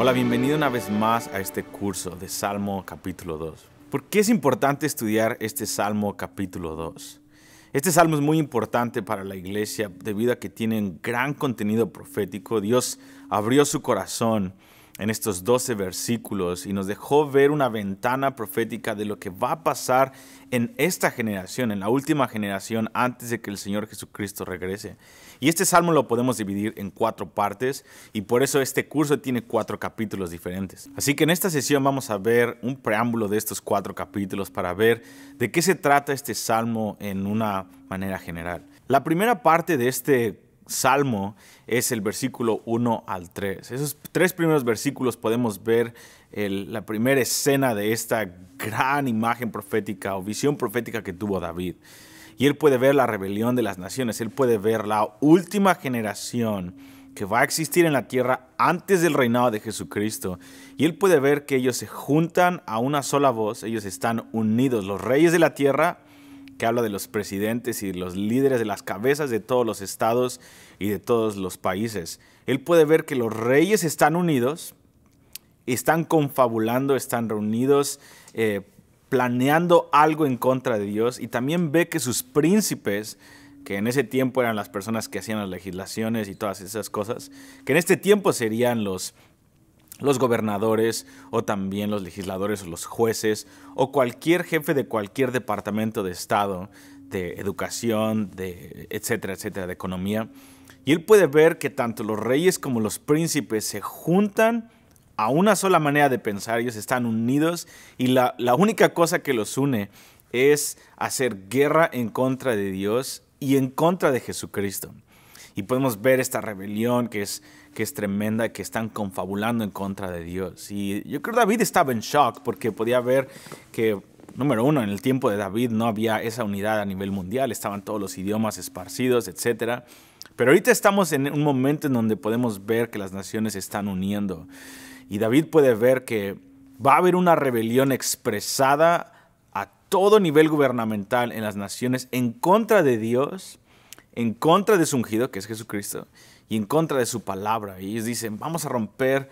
Hola, bienvenido una vez más a este curso de Salmo capítulo 2. ¿Por qué es importante estudiar este Salmo capítulo 2? Este salmo es muy importante para la iglesia debido a que tiene un gran contenido profético. Dios abrió su corazón en estos 12 versículos y nos dejó ver una ventana profética de lo que va a pasar en esta generación, en la última generación antes de que el Señor Jesucristo regrese. Y este salmo lo podemos dividir en cuatro partes y por eso este curso tiene cuatro capítulos diferentes. Así que en esta sesión vamos a ver un preámbulo de estos cuatro capítulos para ver de qué se trata este salmo en una manera general. La primera parte de este Salmo es el versículo 1 al 3. Esos tres primeros versículos podemos ver la primera escena de esta gran imagen profética o visión profética que tuvo David. Y él puede ver la rebelión de las naciones, él puede ver la última generación que va a existir en la tierra antes del reinado de Jesucristo. Y él puede ver que ellos se juntan a una sola voz, ellos están unidos, los reyes de la tierra que habla de los presidentes y los líderes de las cabezas de todos los estados y de todos los países. Él puede ver que los reyes están unidos, están confabulando, están reunidos, eh, planeando algo en contra de Dios y también ve que sus príncipes, que en ese tiempo eran las personas que hacían las legislaciones y todas esas cosas, que en este tiempo serían los los gobernadores o también los legisladores o los jueces o cualquier jefe de cualquier departamento de Estado, de educación, de etcétera, etcétera, de economía. Y él puede ver que tanto los reyes como los príncipes se juntan a una sola manera de pensar, ellos están unidos y la, la única cosa que los une es hacer guerra en contra de Dios y en contra de Jesucristo. Y podemos ver esta rebelión que es que es tremenda, que están confabulando en contra de Dios. Y yo creo que David estaba en shock porque podía ver que, número uno, en el tiempo de David no había esa unidad a nivel mundial, estaban todos los idiomas esparcidos, etc. Pero ahorita estamos en un momento en donde podemos ver que las naciones se están uniendo. Y David puede ver que va a haber una rebelión expresada a todo nivel gubernamental en las naciones en contra de Dios, en contra de su ungido, que es Jesucristo y en contra de su palabra. Y ellos dicen, vamos a romper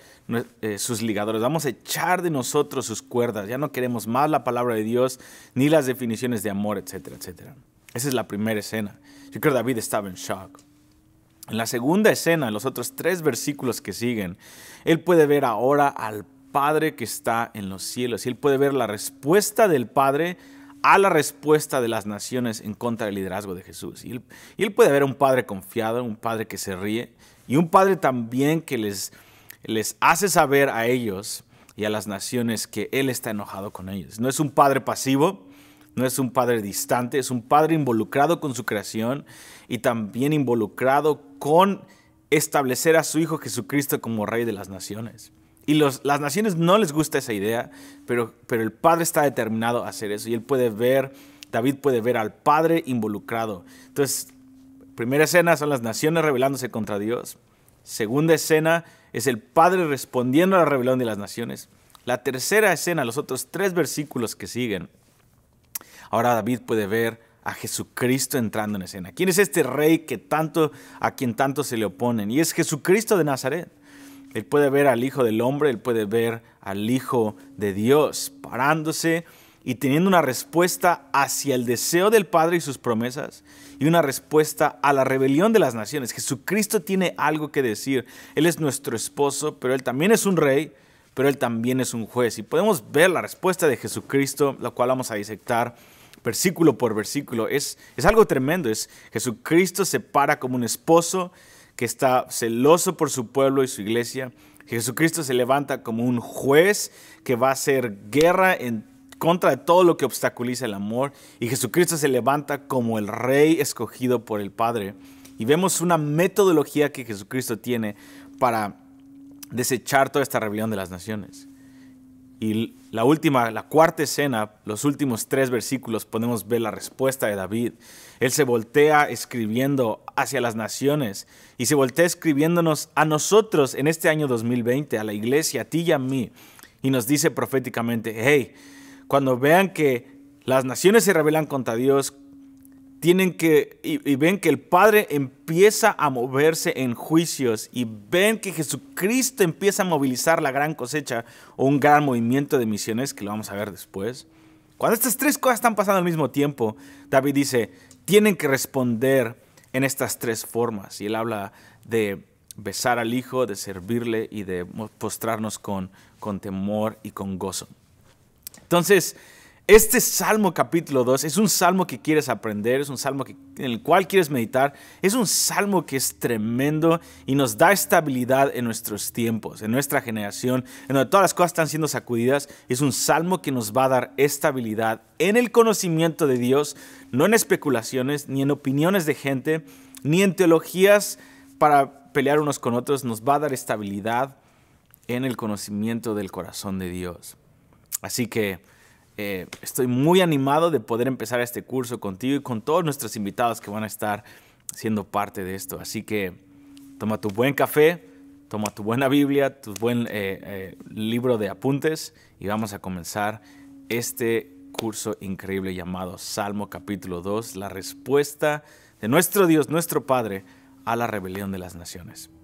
eh, sus ligadores, vamos a echar de nosotros sus cuerdas, ya no queremos más la palabra de Dios, ni las definiciones de amor, etcétera, etcétera. Esa es la primera escena. Yo creo que David estaba en shock. En la segunda escena, en los otros tres versículos que siguen, él puede ver ahora al Padre que está en los cielos y él puede ver la respuesta del Padre a la respuesta de las naciones en contra del liderazgo de Jesús. Y él, puede haber un padre confiado, un padre que se ríe y un padre también que les, les hace saber a ellos y a las naciones que él está enojado con ellos. No es un padre pasivo, no es un padre distante, es un padre involucrado con su creación y también involucrado con establecer a su Hijo Jesucristo como Rey de las Naciones. Y las naciones no les gusta esa idea, pero, pero el Padre está determinado a hacer eso. Y él puede ver, David puede ver al Padre involucrado. Entonces, primera escena son las naciones rebelándose contra Dios. Segunda escena es el Padre respondiendo a la rebelión de las naciones. La tercera escena, los otros tres versículos que siguen. Ahora David puede ver a Jesucristo entrando en escena. ¿Quién es este rey que tanto a quien tanto se le oponen? Y es Jesucristo de Nazaret. Él puede ver al Hijo del Hombre, él puede ver al Hijo de Dios parándose y teniendo una respuesta hacia el deseo del Padre y sus promesas y una respuesta a la rebelión de las naciones. Jesucristo tiene algo que decir. Él es nuestro esposo, pero él también es un rey, pero él también es un juez. Y podemos ver la respuesta de Jesucristo, la cual vamos a disectar versículo por versículo. Es, es algo tremendo. Es, Jesucristo se para como un esposo que está celoso por su pueblo y su iglesia. Jesucristo se levanta como un juez que va a hacer guerra en contra de todo lo que obstaculiza el amor. Y Jesucristo se levanta como el rey escogido por el Padre. Y vemos una metodología que Jesucristo tiene para desechar toda esta rebelión de las naciones. Y la última, la cuarta escena, los últimos tres versículos, podemos ver la respuesta de David. Él se voltea escribiendo hacia las naciones y se voltea escribiéndonos a nosotros en este año 2020, a la iglesia, a ti y a mí. Y nos dice proféticamente, hey, cuando vean que las naciones se rebelan contra Dios, que, y, ven que el Padre empieza a moverse en juicios y ven que Jesucristo empieza a movilizar la gran cosecha o un gran movimiento de misiones que lo vamos a ver después. Cuando estas tres cosas están pasando al mismo tiempo, David dice, tienen que responder en estas tres formas. Y él habla de besar al Hijo, de servirle y de postrarnos con, con temor y con gozo. Entonces, este Salmo capítulo 2 es un salmo que quieres aprender, es un salmo en el cual quieres meditar, es un salmo que es tremendo y nos da estabilidad en nuestros tiempos, en nuestra generación, en donde todas las cosas están siendo sacudidas. Es un salmo que nos va a dar estabilidad en el conocimiento de Dios, no en especulaciones, ni en opiniones de gente, ni en teologías para pelear unos con otros, nos va a dar estabilidad en el conocimiento del corazón de Dios. Así que... Eh, estoy muy animado de poder empezar este curso contigo y con todos nuestros invitados que van a estar siendo parte de esto. Así que toma tu buen café, toma tu buena Biblia, tu buen eh, eh, libro de apuntes y vamos a comenzar este curso increíble llamado Salmo capítulo 2, la respuesta de nuestro Dios, nuestro Padre, a la rebelión de las naciones.